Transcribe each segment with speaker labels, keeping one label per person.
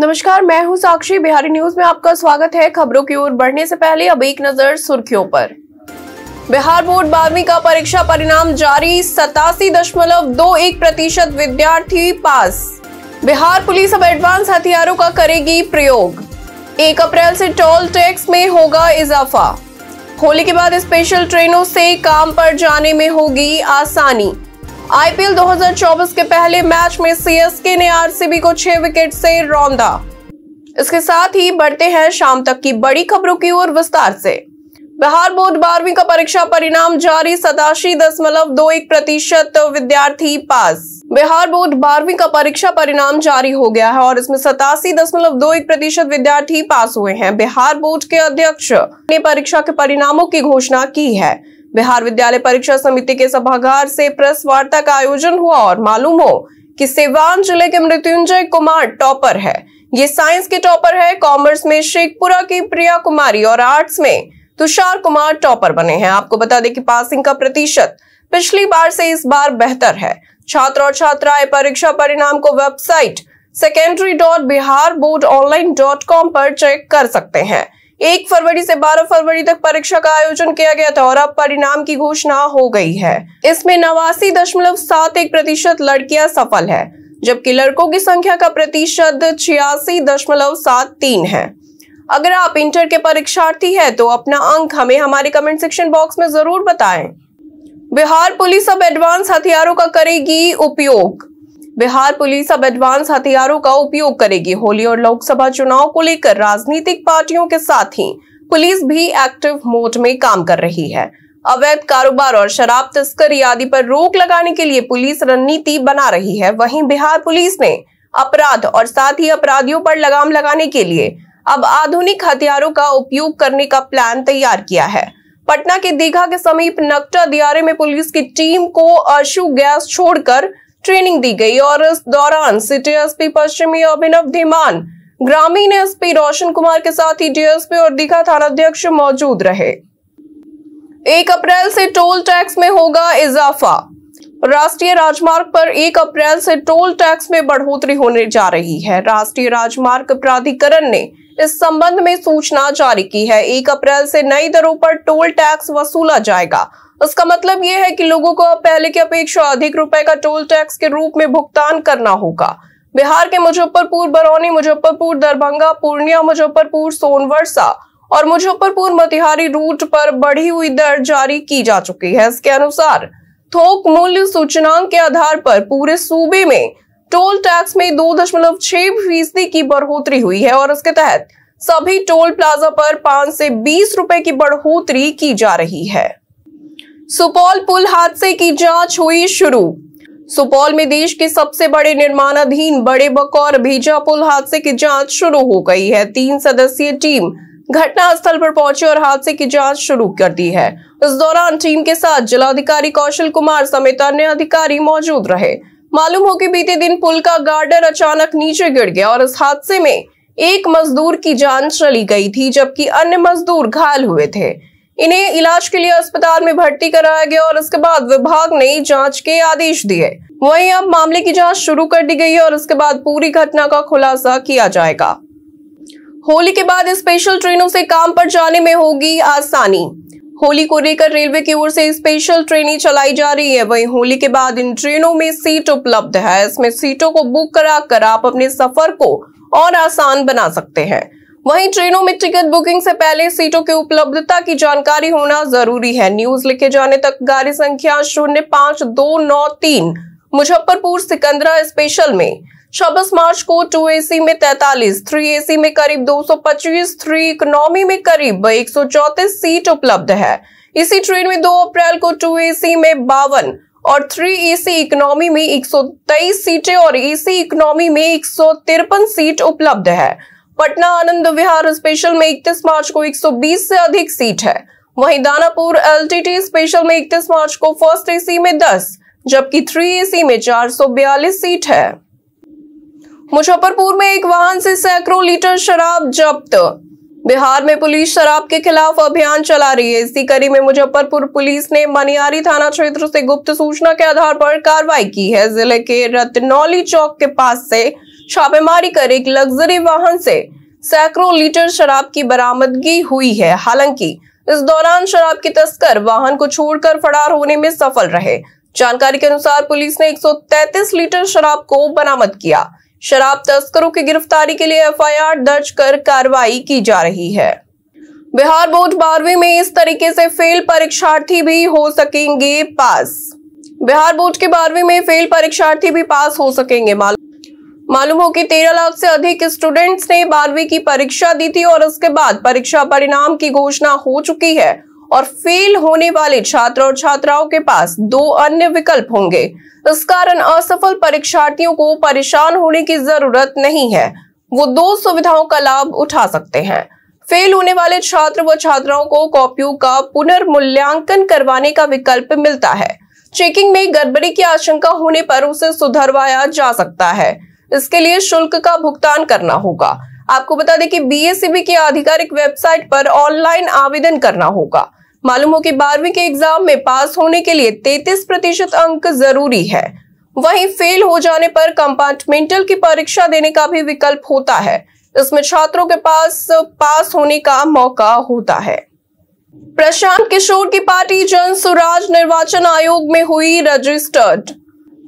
Speaker 1: नमस्कार मैं हूं साक्षी बिहारी न्यूज में आपका स्वागत है खबरों की ओर बढ़ने से पहले अब एक नजर सुर्खियों पर बिहार बोर्ड बारहवीं का परीक्षा परिणाम जारी सतासी दशमलव दो एक प्रतिशत विद्यार्थी पास बिहार पुलिस अब एडवांस हथियारों का करेगी प्रयोग एक अप्रैल से टोल टैक्स में होगा इजाफा होली के बाद स्पेशल ट्रेनों से काम पर जाने में होगी आसानी आईपीएल 2024 के पहले मैच में सीएसके ने आरसीबी को छह विकेट से रौंदा इसके साथ ही बढ़ते हैं शाम तक की बड़ी खबरों की ओर विस्तार से बिहार बोर्ड बारहवीं का परीक्षा परिणाम जारी सतासी दशमलव दो एक प्रतिशत विद्यार्थी पास बिहार बोर्ड बारहवीं का परीक्षा परिणाम जारी हो गया है और इसमें सतासी दशमलव दो एक प्रतिशत विद्यार्थी पास हुए हैं बिहार बोर्ड के अध्यक्ष ने परीक्षा के परिणामों की घोषणा की है बिहार विद्यालय परीक्षा समिति के सभागार से प्रेस वार्ता का आयोजन हुआ और मालूम हो कि सिवान जिले के मृत्युंजय कुमार टॉपर है ये साइंस के टॉपर है कॉमर्स में शेखपुरा की प्रिया कुमारी और आर्ट्स में तुषार कुमार टॉपर बने हैं आपको बता दें कि पासिंग का प्रतिशत पिछली बार से इस बार बेहतर है छात्र और छात्राएं परीक्षा परिणाम को website secondary dot Bihar board online dot com पर चेक कर सकते हैं एक फरवरी से 12 फरवरी तक परीक्षा का आयोजन किया गया था और अब परिणाम की घोषणा हो गई है इसमें नवासी दशमलव सात एक प्रतिशत लड़कियां सफल है जबकि लड़कों की संख्या का प्रतिशत छियासी दशमलव सात तीन है अगर आप इंटर के परीक्षार्थी हैं तो अपना अंक हमें हमारे कमेंट सेक्शन बॉक्स में जरूर बताएं बिहार पुलिस अब एडवांस हथियारों का करेगी उपयोग बिहार पुलिस अब एडवांस हथियारों का उपयोग करेगी होली और लोकसभा चुनाव को लेकर राजनीतिक पार्टियों के साथ ही पुलिस भी एक्टिव मोड में काम कर रही है अवैध कारोबार और शराब तस्करी आदि पर रोक लगाने के लिए पुलिस रणनीति बना रही है वहीं बिहार पुलिस ने अपराध और साथ ही अपराधियों पर लगाम लगाने के लिए अब आधुनिक हथियारों का उपयोग करने का प्लान तैयार किया है पटना के दीघा के समीप नक्टा दियारे में पुलिस की टीम को अशु गैस छोड़कर ट्रेनिंग दी गई और इस दौरान सिटी एसपी पश्चिमी अभिनव धीमान ग्रामीण एसपी रोशन कुमार के साथ ही डीएसपी और दीघा थानाध्यक्ष मौजूद रहे एक अप्रैल से टोल टैक्स में होगा इजाफा राष्ट्रीय राजमार्ग पर 1 अप्रैल से टोल टैक्स में बढ़ोतरी होने जा रही है राष्ट्रीय राजमार्ग प्राधिकरण ने इस संबंध में सूचना जारी की है 1 अप्रैल से नई दरों पर टोल टैक्स वसूला जाएगा उसका मतलब यह है कि लोगों को अब पहले की अपेक्षा अधिक रुपए का टोल टैक्स के रूप में भुगतान करना होगा बिहार के मुजफ्फरपुर बरौनी मुजफ्फरपुर दरभंगा पूर्णिया मुजफ्फरपुर सोनवर्षा और मुजफ्फरपुर मतिहारी रूट पर बढ़ी हुई दर जारी की जा चुकी है इसके अनुसार थोक मूल्य सूचनांक के आधार पर पूरे सूबे में टोल टैक्स में दो दशमलव छह फीसदी की बढ़ोतरी हुई है और उसके तहत सभी टोल प्लाजा पर पांच से बीस रुपए की बढ़ोतरी की जा रही है सुपौल पुल हादसे की जांच हुई शुरू सुपौल में देश के सबसे बड़े निर्माणाधीन बड़े बकौर भेजा पुल हादसे की जांच शुरू हो गई है तीन सदस्यीय टीम घटना स्थल पर पहुंची और हादसे की जांच शुरू कर दी है इस दौरान टीम के साथ जिलाधिकारी कौशल कुमार समेत अन्य अधिकारी मौजूद रहे मालूम हो कि बीते दिन पुल का गार्डर अचानक नीचे गिर गया और इस हादसे में एक मजदूर की जान चली गई थी जबकि अन्य मजदूर घायल हुए थे इन्हें इलाज के लिए अस्पताल में भर्ती कराया गया और इसके बाद विभाग ने जांच के आदेश दिए वहीं अब मामले की जांच शुरू कर दी गई है और इसके बाद पूरी घटना का खुलासा किया जाएगा होली के बाद स्पेशल ट्रेनों से काम पर जाने में होगी आसानी होली को लेकर रेलवे की ओर से स्पेशल ट्रेनें चलाई जा रही है वहीं होली के बाद इन ट्रेनों में सीट उपलब्ध है इसमें सीटों को बुक करा कर आप अपने सफर को और आसान बना सकते हैं वहीं ट्रेनों में टिकट बुकिंग से पहले सीटों की उपलब्धता की जानकारी होना जरूरी है न्यूज लिखे जाने तक गाड़ी संख्या शून्य दो नौ तीन मुजफ्फरपुर सिकंदरा स्पेशल में छब्बीस मार्च को टू एसी में 43, थ्री एसी में करीब 225, थ्री इकोनॉमी में करीब चौतीस सीट उपलब्ध है इसी ट्रेन में 2 अप्रैल को टू एसी में बावन और थ्री एसी इकोनॉमी में 123 सीटें और एसी इकोनॉमी में एक सीट उपलब्ध है पटना आनंद विहार स्पेशल में 31 मार्च को 120 से अधिक सीट है वहीं दानापुर एलटीटी स्पेशल में 31 मार्च को फर्स्ट एसी में 10, जबकि थ्री एसी में 442 सीट है मुजफ्फरपुर में एक वाहन से सैकड़ों लीटर शराब जब्त बिहार में पुलिस शराब के खिलाफ अभियान चला रही है इसी कड़ी में मुजफ्फरपुर पुलिस ने मनियारी थाना क्षेत्र से गुप्त सूचना के आधार पर कार्रवाई की है जिले के रतनौली चौक के पास से छापेमारी कर एक लग्जरी वाहन से सैकड़ों लीटर शराब की बरामदगी हुई है हालांकि इस दौरान शराब की तस्कर वाहन को छोड़कर फरार होने में सफल रहे जानकारी के अनुसार पुलिस ने 133 लीटर शराब को बरामद किया शराब तस्करों की गिरफ्तारी के लिए एफआईआर दर्ज कर कार्रवाई की जा रही है बिहार बोर्ड बारहवीं में इस तरीके से फेल परीक्षार्थी भी हो सकेंगे पास बिहार बोर्ड के बारहवीं में फेल परीक्षार्थी भी पास हो सकेंगे मालूम हो कि तेरह लाख से अधिक स्टूडेंट्स ने बारहवीं की परीक्षा दी थी और उसके बाद परीक्षा परिणाम की घोषणा हो चुकी है और फेल होने वाले छात्र और छात्राओं के पास दो अन्य विकल्प होंगे इस कारण असफल परीक्षार्थियों को परेशान होने की जरूरत नहीं है वो दो सुविधाओं का लाभ उठा सकते हैं फेल होने वाले छात्र व छात्राओं को कॉपियों का पुनर्मूल्यांकन करवाने का विकल्प मिलता है चेकिंग में गड़बड़ी की आशंका होने पर उसे सुधरवाया जा सकता है इसके लिए शुल्क का भुगतान करना होगा आपको बता दें कि बीएससीबी e की आधिकारिक वेबसाइट पर ऑनलाइन आवेदन करना होगा मालूम हो कि बारहवीं के एग्जाम में पास होने के लिए 33 प्रतिशत अंक जरूरी है वहीं फेल हो जाने पर कंपार्टमेंटल की परीक्षा देने का भी विकल्प होता है इसमें छात्रों के पास पास होने का मौका होता है प्रशांत किशोर की पार्टी जन सुराज निर्वाचन आयोग में हुई रजिस्टर्ड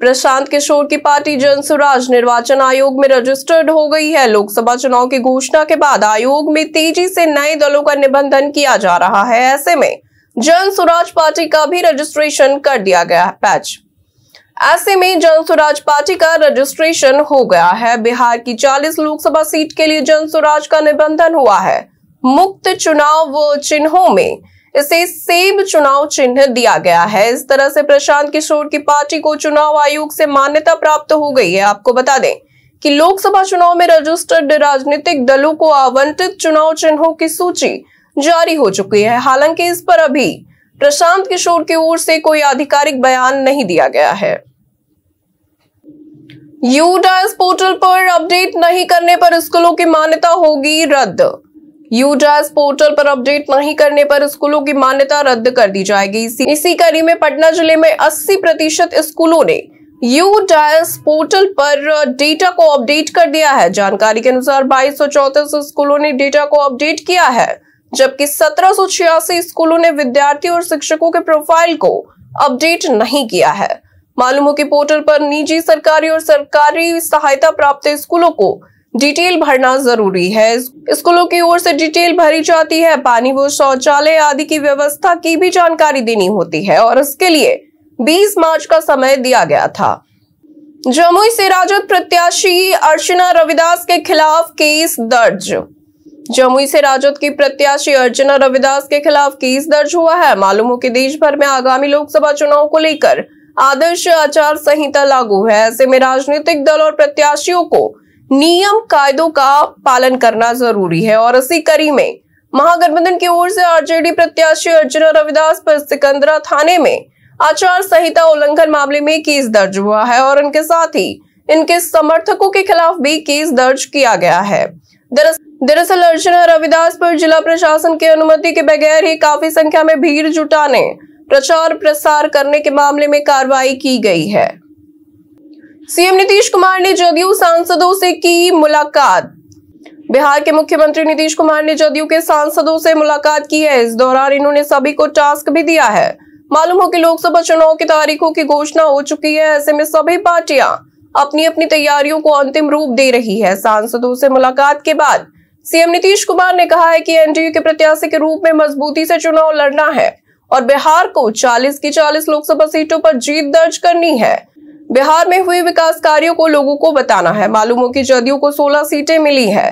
Speaker 1: प्रशांत किशोर की पार्टी जन स्वराज निर्वाचन आयोग में रजिस्टर्ड हो गई है लोकसभा चुनाव की घोषणा के बाद आयोग में तेजी से नए दलों का निबंधन किया जा रहा है ऐसे में जन स्वराज पार्टी का भी रजिस्ट्रेशन कर दिया गया है पैच ऐसे में जन स्वराज पार्टी का रजिस्ट्रेशन हो गया है बिहार की 40 लोकसभा सीट के लिए जन स्वराज का निबंधन हुआ है मुक्त चुनाव चिन्हों में इसे सेब चुनाव चिन्ह दिया गया है इस तरह से प्रशांत किशोर की पार्टी को चुनाव आयोग से मान्यता प्राप्त हो गई है आपको बता दें कि लोकसभा चुनाव में रजिस्टर्ड राजनीतिक दलों को आवंटित चुनाव चिन्हों की सूची जारी हो चुकी है हालांकि इस पर अभी प्रशांत किशोर की ओर से कोई आधिकारिक बयान नहीं दिया गया है यू डायस पोर्टल पर अपडेट नहीं करने पर स्कूलों की मान्यता होगी रद्द यू डायस पोर्टल पर अपडेट नहीं करने पर स्कूलों की मान्यता रद्द कर दी जाएगी इसी, इसी कड़ी में पटना जिले में 80 प्रतिशत स्कूलों ने यू डायस पोर्टल पर डेटा को अपडेट कर दिया है जानकारी के अनुसार बाईस स्कूलों ने डेटा को अपडेट किया है जबकि सत्रह स्कूलों ने विद्यार्थी और शिक्षकों के प्रोफाइल को अपडेट नहीं किया है मालूम हो कि पोर्टल पर निजी सरकारी और सरकारी सहायता प्राप्त स्कूलों को डिटेल भरना जरूरी है स्कूलों की ओर से डिटेल भरी जाती है पानी व शौचालय आदि की व्यवस्था की भी जानकारी देनी होती है और इसके लिए 20 मार्च का समय दिया गया था जमुई से राजद प्रत्याशी अर्चना रविदास के खिलाफ केस दर्ज जमुई से राजद की प्रत्याशी अर्चना रविदास के खिलाफ केस दर्ज हुआ है मालूम हो कि देश भर में आगामी लोकसभा चुनाव को लेकर आदर्श आचार संहिता लागू है ऐसे में राजनीतिक दल और प्रत्याशियों को नियम कायदों का पालन करना जरूरी है और इसी कड़ी में महागठबंधन की ओर से आरजेडी प्रत्याशी अर्चना रविदास पर सिकंदरा थाने में आचार संहिता उल्लंघन मामले में केस दर्ज हुआ है और उनके साथ ही इनके समर्थकों के खिलाफ भी केस दर्ज किया गया है दरअसल दरअसल अर्चना रविदास पर जिला प्रशासन की अनुमति के बगैर ही काफी संख्या में भीड़ जुटाने प्रचार प्रसार करने के मामले में कार्रवाई की गई है सीएम नीतीश कुमार ने जदयू सांसदों से की मुलाकात बिहार के मुख्यमंत्री नीतीश कुमार ने जदयू के सांसदों से मुलाकात की है इस दौरान इन्होंने सभी को टास्क भी दिया है मालूम हो कि लोकसभा चुनाव की तारीखों की घोषणा हो चुकी है ऐसे में सभी पार्टियां अपनी अपनी तैयारियों को अंतिम रूप दे रही है सांसदों से मुलाकात के बाद सीएम नीतीश कुमार ने कहा है कि एनडीए के प्रत्याशी के रूप में मजबूती से चुनाव लड़ना है और बिहार को 40 की 40 लोकसभा सीटों पर जीत दर्ज करनी है बिहार में हुए विकास कार्यों को लोगों को बताना है मालूम हो कि जदयू को 16 सीटें मिली है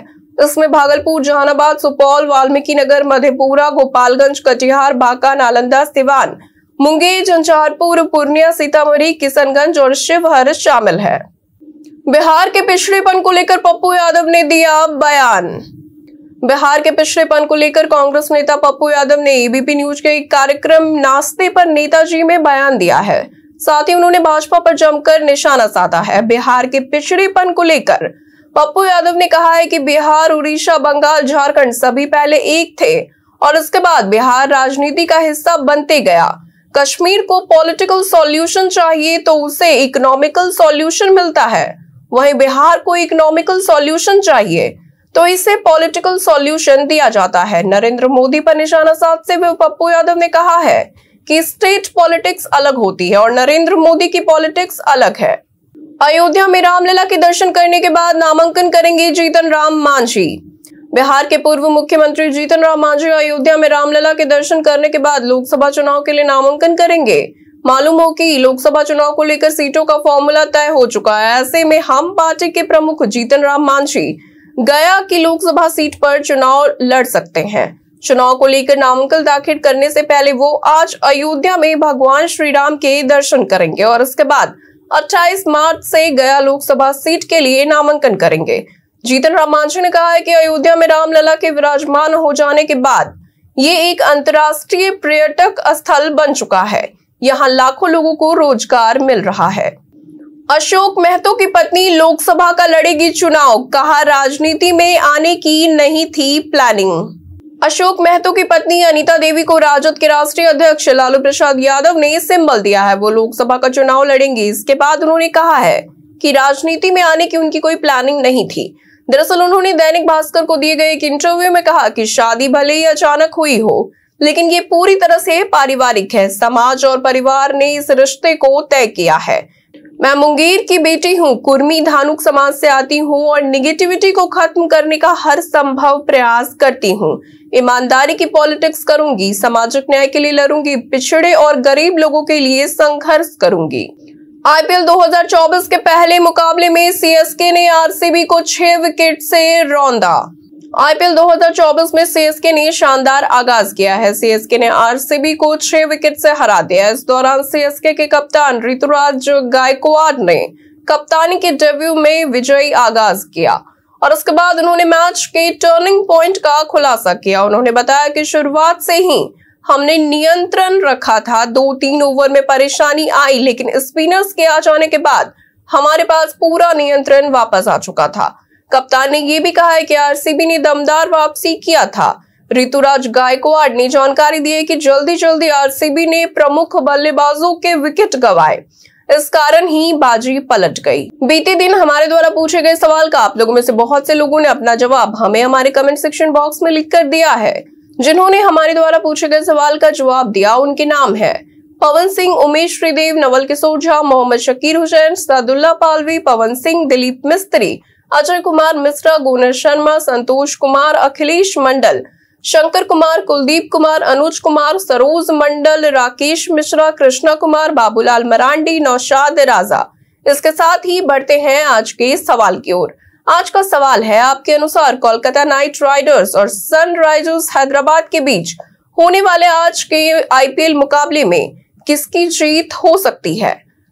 Speaker 1: इसमें भागलपुर जहानाबाद सुपौल वाल्मीकि नगर मधेपुरा गोपालगंज कटिहार बांका नालंदा सिवान मुंगेर झंझारपुर पूर्णिया सीतामढ़ी किशनगंज और शिवहर शामिल है बिहार के पिछड़ेपन को लेकर पप्पू यादव ने दिया बयान बिहार के पिछड़ेपन को लेकर कांग्रेस नेता पप्पू यादव ने एबीपी न्यूज के एक कार्यक्रम नाश्ते पर नेताजी में बयान दिया है साथ ही उन्होंने भाजपा पर जमकर निशाना साधा है बिहार के पिछड़ेपन को लेकर पप्पू यादव ने कहा है कि बिहार उड़ीसा बंगाल झारखंड सभी पहले एक थे और उसके बाद बिहार राजनीति का हिस्सा बनते गया कश्मीर को पॉलिटिकल सॉल्यूशन चाहिए तो उसे इकोनॉमिकल सॉल्यूशन मिलता है वहीं बिहार को इकोनॉमिकल सॉल्यूशन चाहिए तो इसे पॉलिटिकल सॉल्यूशन दिया जाता है नरेंद्र मोदी पर निशाना साधते हुए पप्पू यादव ने कहा है कि स्टेट पॉलिटिक्स अलग होती है और नरेंद्र मोदी की पॉलिटिक्स अलग है अयोध्या में रामलला के दर्शन करने के बाद नामांकन करेंगे जीतन राम मांझी बिहार के पूर्व मुख्यमंत्री जीतन राम मांझी अयोध्या में रामलला के दर्शन करने के बाद लोकसभा चुनाव के लिए नामांकन करेंगे मालूम हो कि लोकसभा चुनाव को लेकर सीटों का फॉर्मूला तय हो चुका है ऐसे में हम पार्टी के प्रमुख जीतन राम मांझी गया की लोकसभा सीट पर चुनाव लड़ सकते हैं चुनाव को लेकर नामांकन दाखिल करने से पहले वो आज अयोध्या में भगवान श्री राम के दर्शन करेंगे और उसके बाद 28 मार्च से गया लोकसभा सीट के लिए नामांकन करेंगे जीतन राम मांझी ने कहा है कि अयोध्या में रामलला के विराजमान हो जाने के बाद ये एक अंतर्राष्ट्रीय पर्यटक स्थल बन चुका है यहाँ लाखों लोगों को रोजगार मिल रहा है अशोक महतो की पत्नी लोकसभा का लड़ेगी चुनाव कहा राजनीति में आने की नहीं थी प्लानिंग अशोक मेहतो की पत्नी अनीता देवी को राजद के राष्ट्रीय अध्यक्ष लालू प्रसाद यादव ने सिंबल दिया है वो लोकसभा का चुनाव लड़ेंगी इसके बाद उन्होंने कहा है कि राजनीति में आने की उनकी कोई प्लानिंग नहीं थी दरअसल उन्होंने दैनिक भास्कर को दिए गए एक इंटरव्यू में कहा कि शादी भले ही अचानक हुई हो लेकिन ये पूरी तरह से पारिवारिक है समाज और परिवार ने इस रिश्ते को तय किया है मैं मुंगेर की बेटी हूँ कुर्मी धानुक समाज से आती हूँ और निगेटिविटी को खत्म करने का हर संभव प्रयास करती हूँ ईमानदारी की पॉलिटिक्स करूंगी सामाजिक न्याय के लिए लड़ूंगी पिछड़े और गरीब लोगों के लिए संघर्ष करूंगी आईपीएल 2024 के पहले मुकाबले में सीएसके ने आरसीबी को छह विकेट से रौंदा आईपीएल 2024 में सीएसके ने शानदार आगाज किया है सीएसके ने आरसीबी को छह विकेट से हरा दिया इस दौरान सीएसके के कप्तान ऋतुराज गायकवाड़ ने कप्तानी के डेब्यू में विजयी आगाज किया और उसके बाद उन्होंने मैच के टर्निंग पॉइंट का खुलासा किया उन्होंने बताया कि शुरुआत से ही हमने नियंत्रण रखा था दो तीन ओवर में परेशानी आई लेकिन स्पिनर्स के आ जाने के बाद हमारे पास पूरा नियंत्रण वापस आ चुका था कप्तान ने यह भी कहा है कि आरसीबी ने दमदार वापसी किया था ऋतुराज गायकवाड़ ने जानकारी दी है कि जल्दी जल्दी आरसीबी ने प्रमुख बल्लेबाजों के विकेट गवाए इस कारण ही बाजी पलट गई बीते दिन हमारे द्वारा पूछे गए सवाल का आप लोगों में से बहुत से लोगों ने अपना जवाब हमें हमारे कमेंट सेक्शन बॉक्स में लिख कर दिया है जिन्होंने हमारे द्वारा पूछे गए सवाल का जवाब दिया उनके नाम है पवन सिंह उमेश श्रीदेव नवल किशोर झा मोहम्मद शकीर हुसैन सदुल्ला पालवी पवन सिंह दिलीप मिस्त्री अजय कुमार मिश्रा गुनर शर्मा संतोष कुमार अखिलेश मंडल शंकर कुमार कुलदीप कुमार अनुज कुमार सरोज मंडल राकेश मिश्रा कृष्णा कुमार बाबूलाल मरांडी नौशाद राजा इसके साथ ही बढ़ते हैं आज के सवाल की ओर आज का सवाल है आपके अनुसार कोलकाता नाइट राइडर्स और सनराइजर्स हैदराबाद के बीच होने वाले आज के आईपीएल मुकाबले में किसकी जीत हो सकती है